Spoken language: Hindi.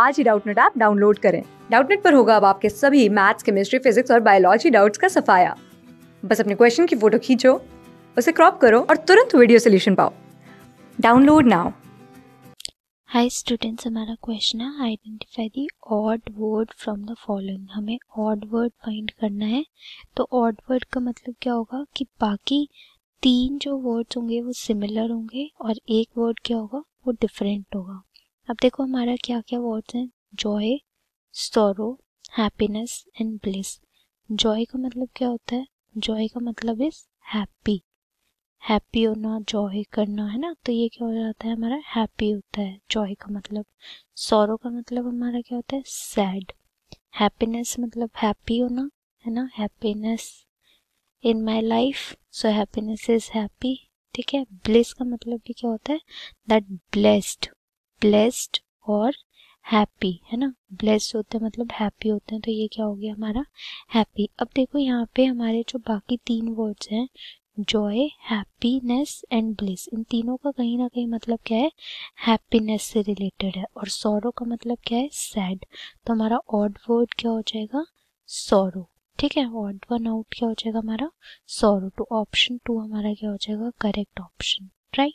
आज ही डाउटनेट ऐप डाउनलोड करें डाउटनेट पर होगा अब आपके सभी मैथ्स केमिस्ट्री फिजिक्स और बायोलॉजी डाउट्स का सफाया बस अपने क्वेश्चन की फोटो खींचो उसे क्रॉप करो और तुरंत वीडियो सोल्यूशन पाओ डाउनलोड नाउ हाय स्टूडेंट्स हमारा क्वेश्चन है identify the odd word from the following हमें ऑड वर्ड फाइंड करना है तो ऑड वर्ड का मतलब क्या होगा कि बाकी तीन जो वर्ड्स होंगे वो सिमिलर होंगे और एक वर्ड क्या होगा वो डिफरेंट होगा अब देखो हमारा क्या क्या वर्ड्स हैं जॉय सोरो हैप्पीनेस एंड ब्लिस जॉय का मतलब क्या होता है जॉय का मतलब इज हैप्पी हैप्पी होना जॉय करना है ना तो ये क्या हो जाता है हमारा हैप्पी होता है जॉय का मतलब सोरो का मतलब हमारा क्या होता है सैड हैप्पीनेस मतलब हैप्पी होना है ना happiness in my life so happiness is happy ठीक है ब्लिस का मतलब भी क्या होता है दैट ब्लेस्ड ब्लेस्ड और हैप्पी है ना ब्लेस्ड होते हैं मतलब हैप्पी होते हैं तो ये क्या हो गया हमारा हैप्पी अब देखो यहाँ पे हमारे जो बाकी तीन वर्ड्स हैं जॉय हैप्पीनेस एंड ब्लिस इन तीनों का कहीं ना कहीं मतलब क्या है हैप्पीनेस से रिलेटेड है और सौरो का मतलब क्या है सैड तो हमारा ऑड वर्ड क्या हो जाएगा सौरो ठीक है ऑड वन आउट क्या हो जाएगा हमारा सौरो टू ऑप्शन टू हमारा क्या हो जाएगा करेक्ट ऑप्शन राइट